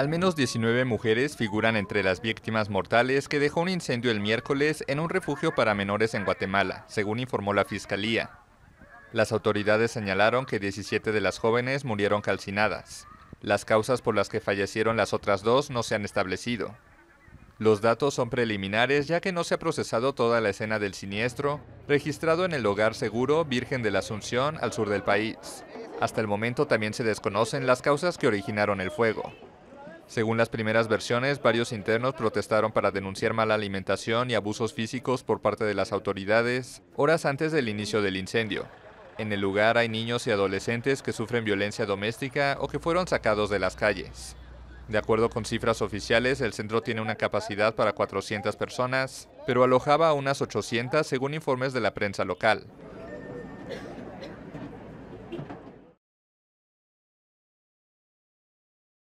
Al menos 19 mujeres figuran entre las víctimas mortales que dejó un incendio el miércoles en un refugio para menores en Guatemala, según informó la Fiscalía. Las autoridades señalaron que 17 de las jóvenes murieron calcinadas. Las causas por las que fallecieron las otras dos no se han establecido. Los datos son preliminares ya que no se ha procesado toda la escena del siniestro, registrado en el hogar seguro Virgen de la Asunción al sur del país. Hasta el momento también se desconocen las causas que originaron el fuego. Según las primeras versiones, varios internos protestaron para denunciar mala alimentación y abusos físicos por parte de las autoridades horas antes del inicio del incendio. En el lugar hay niños y adolescentes que sufren violencia doméstica o que fueron sacados de las calles. De acuerdo con cifras oficiales, el centro tiene una capacidad para 400 personas, pero alojaba a unas 800 según informes de la prensa local.